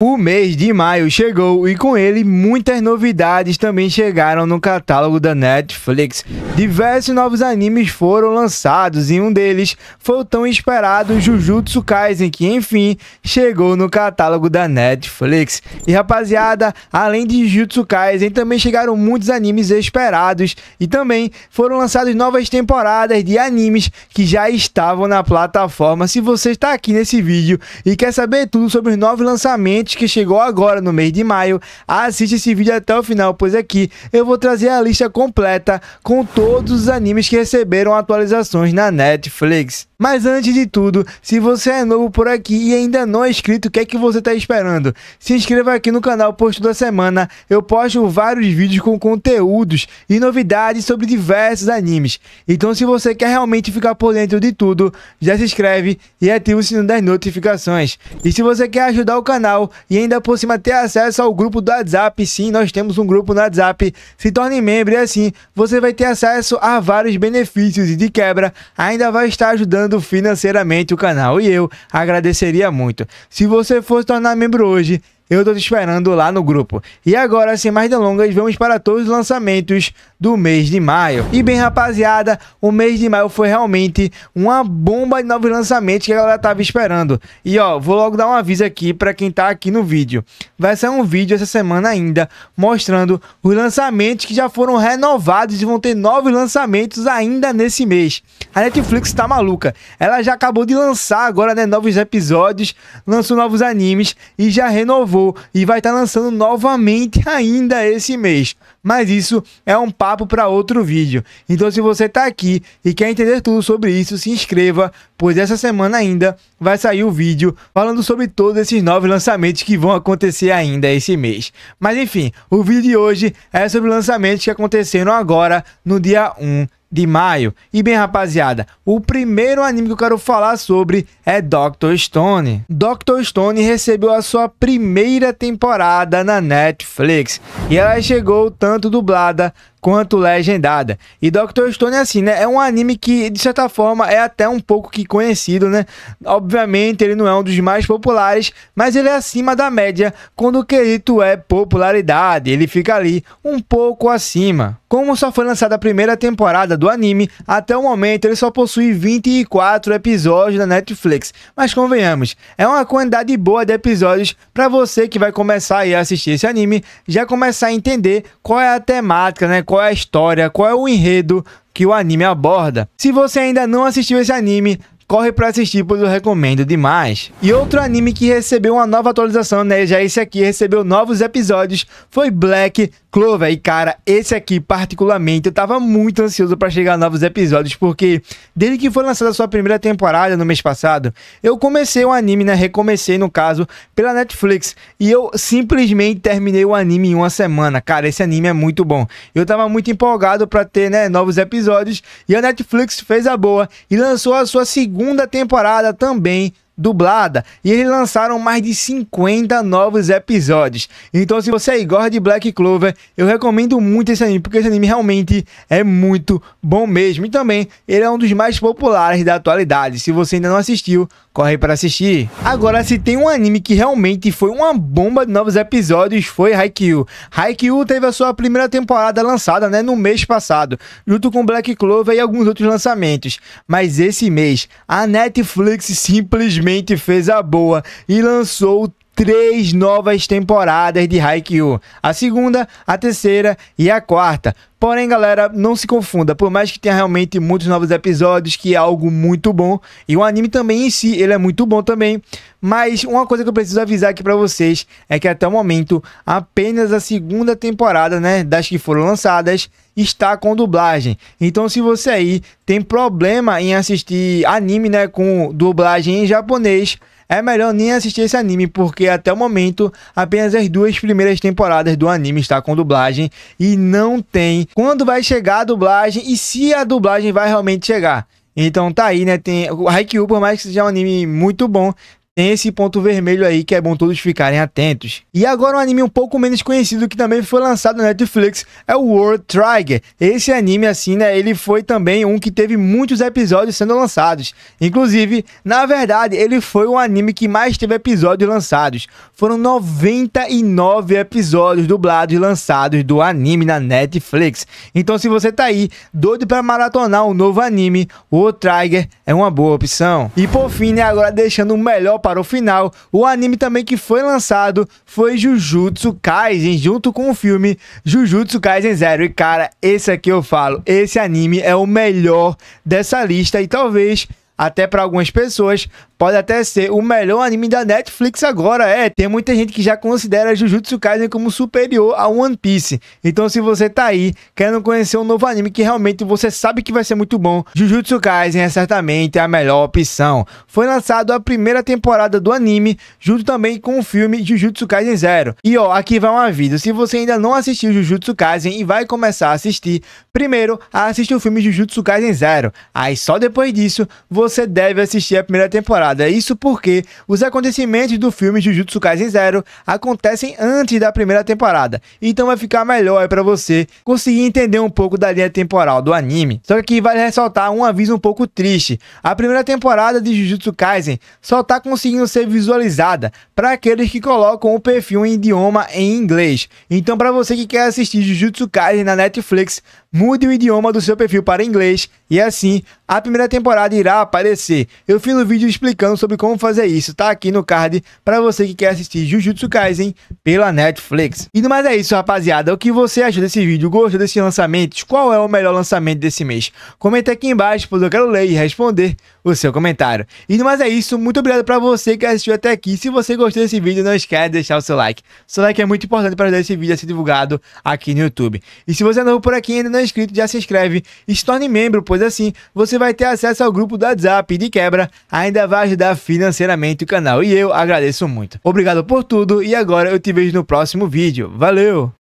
O mês de maio chegou e com ele muitas novidades também chegaram no catálogo da Netflix. Diversos novos animes foram lançados e um deles foi o tão esperado Jujutsu Kaisen, que enfim chegou no catálogo da Netflix. E rapaziada, além de Jujutsu Kaisen, também chegaram muitos animes esperados e também foram lançadas novas temporadas de animes que já estavam na plataforma. Se você está aqui nesse vídeo e quer saber tudo sobre os novos lançamentos, que chegou agora no mês de maio, assiste esse vídeo até o final, pois aqui eu vou trazer a lista completa com todos os animes que receberam atualizações na Netflix. Mas antes de tudo, se você é novo por aqui e ainda não é inscrito, o que é que você está esperando? Se inscreva aqui no canal, pois toda semana eu posto vários vídeos com conteúdos e novidades sobre diversos animes. Então se você quer realmente ficar por dentro de tudo, já se inscreve e ativa o sino das notificações. E se você quer ajudar o canal, e ainda por cima ter acesso ao grupo do WhatsApp. Sim, nós temos um grupo no WhatsApp. Se torne membro e assim você vai ter acesso a vários benefícios e de quebra ainda vai estar ajudando financeiramente o canal. E eu agradeceria muito. Se você for se tornar membro hoje, eu tô te esperando lá no grupo. E agora, sem mais delongas, vamos para todos os lançamentos do mês de maio. E bem, rapaziada, o mês de maio foi realmente uma bomba de novos lançamentos que a galera tava esperando. E ó, vou logo dar um aviso aqui para quem tá aqui no vídeo. Vai sair um vídeo essa semana ainda mostrando os lançamentos que já foram renovados e vão ter novos lançamentos ainda nesse mês. A Netflix tá maluca. Ela já acabou de lançar agora né, novos episódios, lançou novos animes e já renovou e vai estar tá lançando novamente ainda esse mês. Mas isso é um papo para outro vídeo. Então, se você está aqui e quer entender tudo sobre isso, se inscreva, pois essa semana ainda vai sair o vídeo falando sobre todos esses novos lançamentos que vão acontecer ainda esse mês. Mas enfim, o vídeo de hoje é sobre lançamentos que aconteceram agora no dia 1 de maio. E bem, rapaziada, o primeiro anime que eu quero falar sobre é Doctor Stone. Doctor Stone recebeu a sua primeira temporada na Netflix e ela chegou tanto dublada quanto legendada. E Doctor Stone é assim, né? É um anime que, de certa forma, é até um pouco que conhecido, né? Obviamente, ele não é um dos mais populares, mas ele é acima da média quando o é popularidade. Ele fica ali um pouco acima. Como só foi lançada a primeira temporada do anime, até o momento ele só possui 24 episódios na Netflix. Mas convenhamos, é uma quantidade boa de episódios para você que vai começar a assistir esse anime, já começar a entender qual é a temática, né? qual é a história, qual é o enredo que o anime aborda. Se você ainda não assistiu esse anime, corre para assistir, pois eu recomendo demais. E outro anime que recebeu uma nova atualização, né? Já esse aqui recebeu novos episódios, foi Black Clover. E cara, esse aqui particularmente eu tava muito ansioso para chegar a novos episódios, porque desde que foi lançada a sua primeira temporada no mês passado, eu comecei o um anime, né? Recomecei no caso pela Netflix e eu simplesmente terminei o anime em uma semana. Cara, esse anime é muito bom. Eu tava muito empolgado para ter, né, novos episódios e a Netflix fez a boa e lançou a sua segunda segunda temporada também dublada e eles lançaram mais de 50 novos episódios. Então, se você aí gosta de Black Clover, eu recomendo muito esse anime, porque esse anime realmente é muito bom mesmo. E também, ele é um dos mais populares da atualidade. Se você ainda não assistiu, corre para assistir. Agora, se tem um anime que realmente foi uma bomba de novos episódios, foi Haikyuu. Haikyuu teve a sua primeira temporada lançada né, no mês passado, junto com Black Clover e alguns outros lançamentos. Mas esse mês, a Netflix simplesmente finalmente fez a boa e lançou o três novas temporadas de Haikyuu. A segunda, a terceira e a quarta. Porém, galera, não se confunda, por mais que tenha realmente muitos novos episódios, que é algo muito bom, e o anime também em si, ele é muito bom também, mas uma coisa que eu preciso avisar aqui para vocês é que até o momento, apenas a segunda temporada, né, das que foram lançadas, está com dublagem. Então, se você aí tem problema em assistir anime, né, com dublagem em japonês, é melhor nem assistir esse anime, porque até o momento apenas as duas primeiras temporadas do anime está com dublagem e não tem quando vai chegar a dublagem e se a dublagem vai realmente chegar. Então tá aí, né? Tem o Haikyuu, por mais que seja um anime muito bom, tem esse ponto vermelho aí que é bom todos ficarem atentos. E agora um anime um pouco menos conhecido que também foi lançado na Netflix é o World Trigger. Esse anime assim, né, ele foi também um que teve muitos episódios sendo lançados. Inclusive, na verdade, ele foi o anime que mais teve episódios lançados. Foram 99 episódios dublados e lançados do anime na Netflix. Então, se você tá aí doido para maratonar um novo anime, o World Trigger é uma boa opção. E por fim, né, agora deixando o melhor para o final, o anime também que foi lançado foi Jujutsu Kaisen, junto com o filme Jujutsu Kaisen Zero. E cara, esse aqui eu falo, esse anime é o melhor dessa lista e talvez até para algumas pessoas, pode até ser o melhor anime da Netflix agora. É, tem muita gente que já considera Jujutsu Kaisen como superior a One Piece. Então, se você tá aí querendo conhecer um novo anime que realmente você sabe que vai ser muito bom, Jujutsu Kaisen é certamente a melhor opção. Foi lançado a primeira temporada do anime, junto também com o filme Jujutsu Kaisen Zero. E ó, aqui vai um aviso: se você ainda não assistiu Jujutsu Kaisen e vai começar a assistir, primeiro assiste o filme Jujutsu Kaisen Zero. Aí só depois disso você deve assistir a primeira temporada temporada. É isso porque os acontecimentos do filme Jujutsu Kaisen Zero acontecem antes da primeira temporada, então vai ficar melhor para você conseguir entender um pouco da linha temporal do anime. Só que aqui vale ressaltar um aviso um pouco triste. A primeira temporada de Jujutsu Kaisen só tá conseguindo ser visualizada para aqueles que colocam o perfil em idioma em inglês. Então para você que quer assistir Jujutsu Kaisen na Netflix, mude o idioma do seu perfil para inglês e assim a primeira temporada irá aparecer. Eu fiz um vídeo explicando sobre como fazer isso, tá aqui no card para você que quer assistir Jujutsu Kaisen pela Netflix. E no mais é isso, rapaziada. O que você achou desse vídeo? Gostou desse lançamento? Qual é o melhor lançamento desse mês? Comenta aqui embaixo, pois eu quero ler e responder o seu comentário. E no mais é isso, muito obrigado para você que assistiu até aqui. Se você gostou desse vídeo, não esquece de deixar o seu like. O seu like é muito importante para ajudar esse vídeo a ser divulgado aqui no YouTube. E se você é novo por aqui ainda não não tá é inscrito, já se inscreve e se torne membro, pois assim você vai ter acesso ao grupo do WhatsApp e de quebra ainda vai ajudar financeiramente o canal. E eu agradeço muito. Obrigado por tudo e agora eu te vejo no próximo vídeo. Valeu!